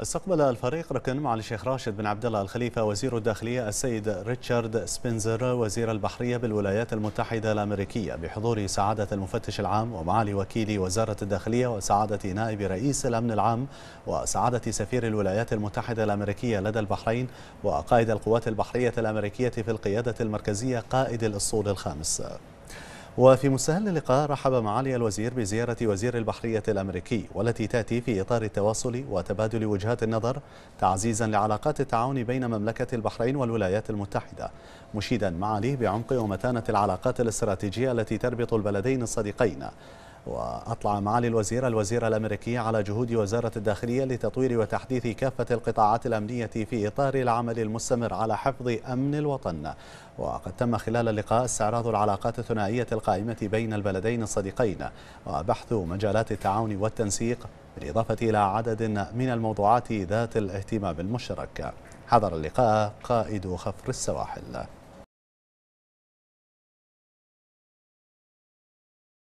استقبل الفريق ركن مع الشيخ راشد بن عبد الله الخليفه وزير الداخليه السيد ريتشارد سبنزر وزير البحريه بالولايات المتحده الامريكيه بحضور سعاده المفتش العام ومعالي وكيل وزاره الداخليه وسعاده نائب رئيس الامن العام وسعاده سفير الولايات المتحده الامريكيه لدى البحرين وقائد القوات البحريه الامريكيه في القياده المركزيه قائد الاسطول الخامس. وفي مستهل اللقاء رحب معالي الوزير بزيارة وزير البحرية الأمريكي والتي تأتي في إطار التواصل وتبادل وجهات النظر تعزيزا لعلاقات التعاون بين مملكة البحرين والولايات المتحدة مشيدا معاليه بعمق ومتانة العلاقات الاستراتيجية التي تربط البلدين الصديقين وأطلع معالي الوزير الوزيرة الأمريكية على جهود وزارة الداخلية لتطوير وتحديث كافة القطاعات الأمنية في إطار العمل المستمر على حفظ أمن الوطن وقد تم خلال اللقاء استعراض العلاقات الثنائية القائمة بين البلدين الصديقين وبحث مجالات التعاون والتنسيق بالإضافة إلى عدد من الموضوعات ذات الاهتمام المشترك حضر اللقاء قائد خفر السواحل